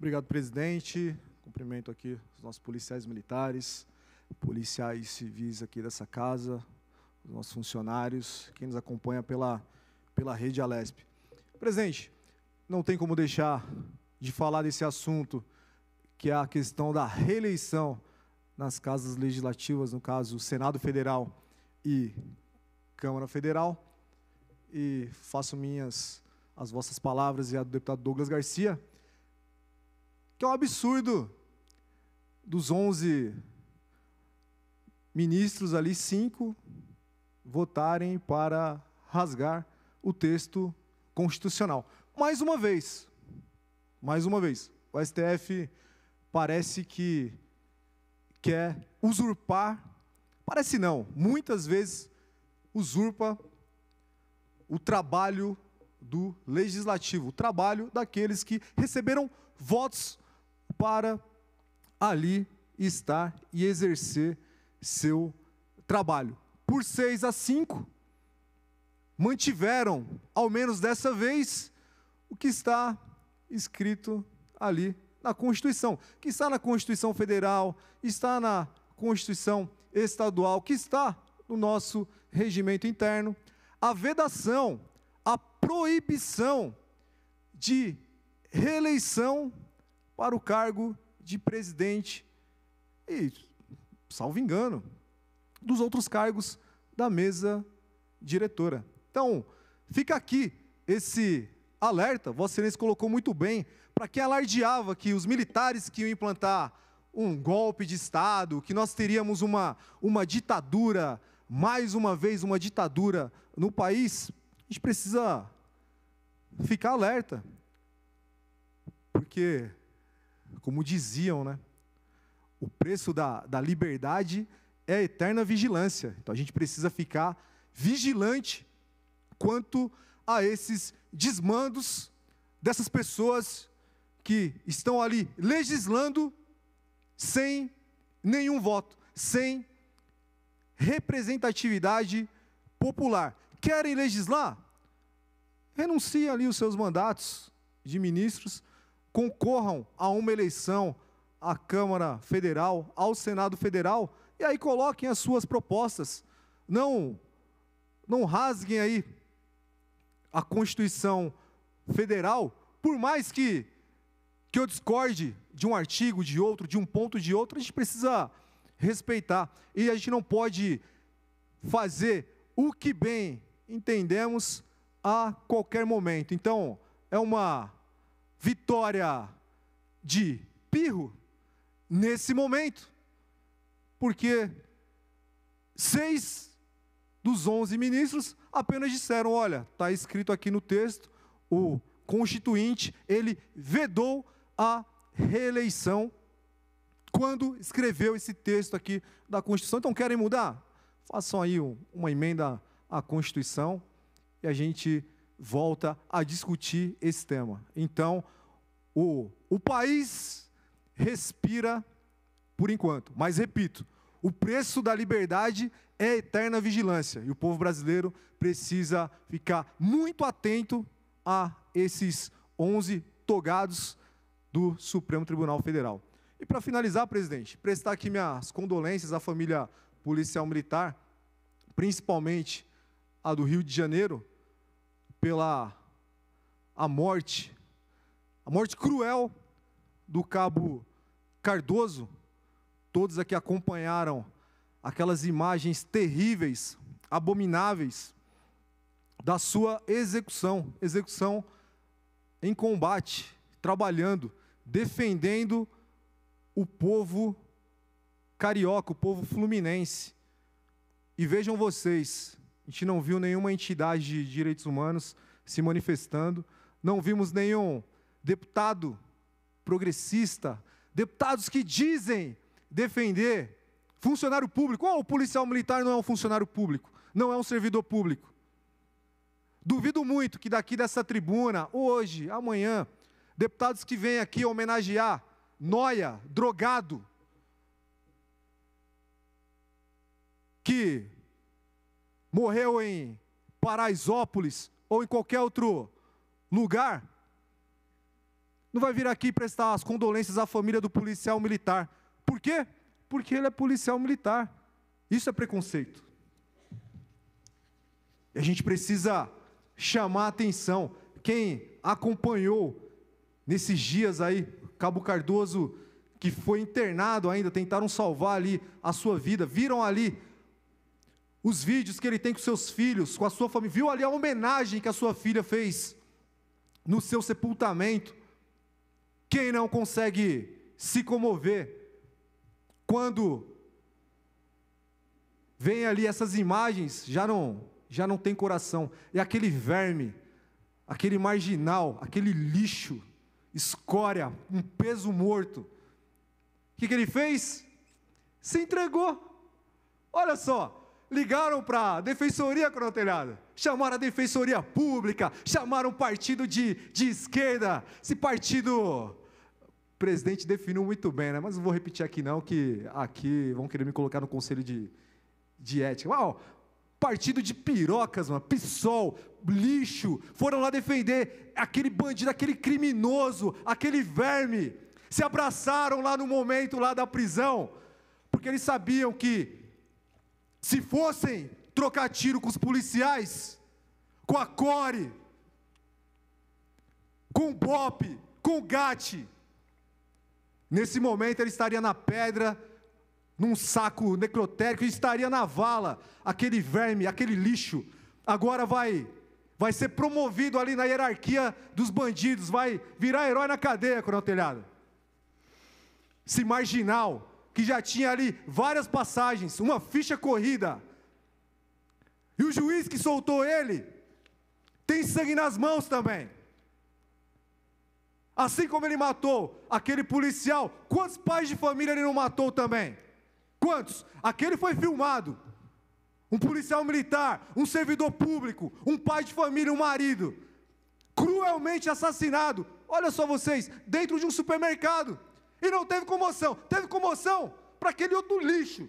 Obrigado, presidente. Cumprimento aqui os nossos policiais militares, policiais civis aqui dessa casa, os nossos funcionários, quem nos acompanha pela, pela rede Alesp. Presidente, não tem como deixar de falar desse assunto, que é a questão da reeleição nas casas legislativas, no caso, Senado Federal e Câmara Federal. E faço minhas as vossas palavras e a do deputado Douglas Garcia que é um absurdo. Dos 11 ministros ali, cinco votarem para rasgar o texto constitucional. Mais uma vez, mais uma vez, o STF parece que quer usurpar, parece não, muitas vezes usurpa o trabalho do legislativo, o trabalho daqueles que receberam votos para ali estar e exercer seu trabalho. Por seis a cinco, mantiveram, ao menos dessa vez, o que está escrito ali na Constituição, que está na Constituição Federal, está na Constituição Estadual, que está no nosso regimento interno, a vedação, a proibição de reeleição para o cargo de presidente e, salvo engano, dos outros cargos da mesa diretora. Então, fica aqui esse alerta, Vossa Excelência colocou muito bem, para quem alardeava que os militares que iam implantar um golpe de Estado, que nós teríamos uma, uma ditadura, mais uma vez uma ditadura no país, a gente precisa ficar alerta, porque como diziam, né? O preço da, da liberdade é a eterna vigilância. Então a gente precisa ficar vigilante quanto a esses desmandos dessas pessoas que estão ali legislando sem nenhum voto, sem representatividade popular. Querem legislar? Renuncie ali os seus mandatos de ministros concorram a uma eleição à Câmara Federal, ao Senado Federal, e aí coloquem as suas propostas. Não, não rasguem aí a Constituição Federal, por mais que, que eu discorde de um artigo, de outro, de um ponto, de outro, a gente precisa respeitar. E a gente não pode fazer o que bem entendemos a qualquer momento. Então, é uma vitória de Pirro nesse momento, porque seis dos onze ministros apenas disseram: olha, está escrito aqui no texto, o constituinte, ele vedou a reeleição quando escreveu esse texto aqui da Constituição. Então, querem mudar? Façam aí uma emenda à Constituição e a gente volta a discutir esse tema. Então, o, o país respira por enquanto, mas repito, o preço da liberdade é eterna vigilância e o povo brasileiro precisa ficar muito atento a esses 11 togados do Supremo Tribunal Federal. E para finalizar, presidente, prestar aqui minhas condolências à família policial militar, principalmente a do Rio de Janeiro, pela a morte, a morte cruel do cabo Cardoso, todos aqui acompanharam aquelas imagens terríveis, abomináveis da sua execução, execução em combate, trabalhando, defendendo o povo carioca, o povo fluminense. E vejam vocês, a gente não viu nenhuma entidade de direitos humanos se manifestando, não vimos nenhum deputado progressista, deputados que dizem defender funcionário público. Oh, o policial militar não é um funcionário público, não é um servidor público. Duvido muito que daqui dessa tribuna, hoje, amanhã, deputados que vêm aqui homenagear noia, drogado, que morreu em Paraisópolis ou em qualquer outro lugar, não vai vir aqui prestar as condolências à família do policial militar. Por quê? Porque ele é policial militar. Isso é preconceito. E a gente precisa chamar a atenção. Quem acompanhou nesses dias aí, Cabo Cardoso, que foi internado ainda, tentaram salvar ali a sua vida, viram ali os vídeos que ele tem com seus filhos, com a sua família, viu ali a homenagem que a sua filha fez no seu sepultamento. Quem não consegue se comover quando vem ali essas imagens, já não, já não tem coração. É aquele verme, aquele marginal, aquele lixo, escória, um peso morto. O que, que ele fez? Se entregou. Olha só, ligaram para a defensoria, Coronel Telhado, chamaram a defensoria pública, chamaram um partido de, de esquerda, esse partido... O presidente definiu muito bem, né? Mas não vou repetir aqui não, que aqui vão querer me colocar no conselho de, de ética. Mas, ó, partido de pirocas, mano, PSOL, lixo, foram lá defender aquele bandido, aquele criminoso, aquele verme. Se abraçaram lá no momento lá da prisão, porque eles sabiam que se fossem trocar tiro com os policiais, com a Core, com o Bop, com o GAT, nesse momento ele estaria na pedra, num saco necrotérico, ele estaria na vala, aquele verme, aquele lixo. Agora vai vai ser promovido ali na hierarquia dos bandidos, vai virar herói na cadeia, Coronel Telhado. Esse marginal, que já tinha ali várias passagens, uma ficha corrida. E o juiz que soltou ele tem sangue nas mãos também. Assim como ele matou aquele policial, quantos pais de família ele não matou também? Quantos? Aquele foi filmado. Um policial militar, um servidor público, um pai de família, um marido, cruelmente assassinado. Olha só vocês, dentro de um supermercado. E não teve comoção. Teve comoção para aquele outro lixo.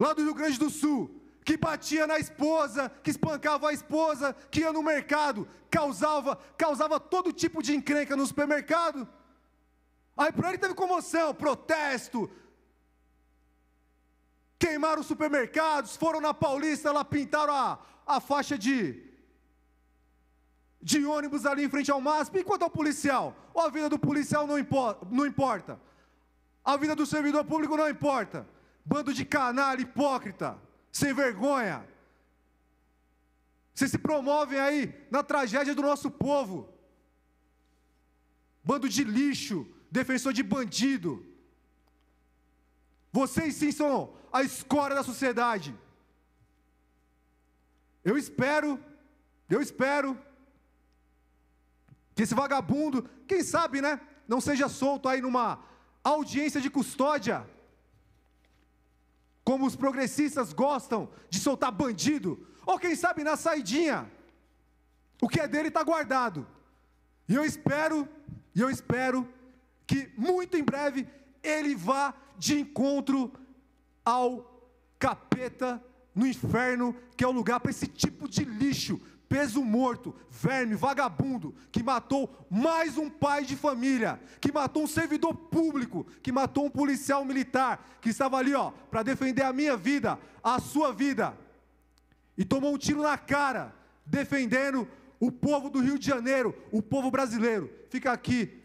Lá do Rio Grande do Sul, que batia na esposa, que espancava a esposa, que ia no mercado, causava, causava todo tipo de encrenca no supermercado. Aí para ele teve comoção, protesto. Queimaram os supermercados, foram na Paulista, lá pintaram a, a faixa de de ônibus ali em frente ao MASP, enquanto ao policial? Ou a vida do policial não, impo não importa? A vida do servidor público não importa? Bando de canalha, hipócrita, sem vergonha. Vocês se promovem aí na tragédia do nosso povo. Bando de lixo, defensor de bandido. Vocês sim são a escória da sociedade. Eu espero, eu espero que esse vagabundo, quem sabe, né? Não seja solto aí numa audiência de custódia. Como os progressistas gostam de soltar bandido. Ou quem sabe na saidinha. O que é dele está guardado. E eu espero, e eu espero que muito em breve ele vá de encontro ao capeta no inferno, que é o lugar para esse tipo de lixo, peso morto, verme, vagabundo, que matou mais um pai de família, que matou um servidor público, que matou um policial militar, que estava ali, ó, para defender a minha vida, a sua vida, e tomou um tiro na cara, defendendo o povo do Rio de Janeiro, o povo brasileiro. Fica aqui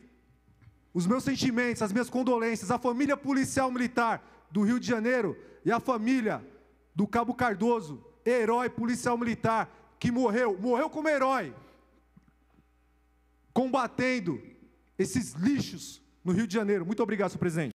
os meus sentimentos, as minhas condolências, à família policial militar do Rio de Janeiro e à família do Cabo Cardoso, herói policial militar que morreu, morreu como herói, combatendo esses lixos no Rio de Janeiro. Muito obrigado, senhor presidente.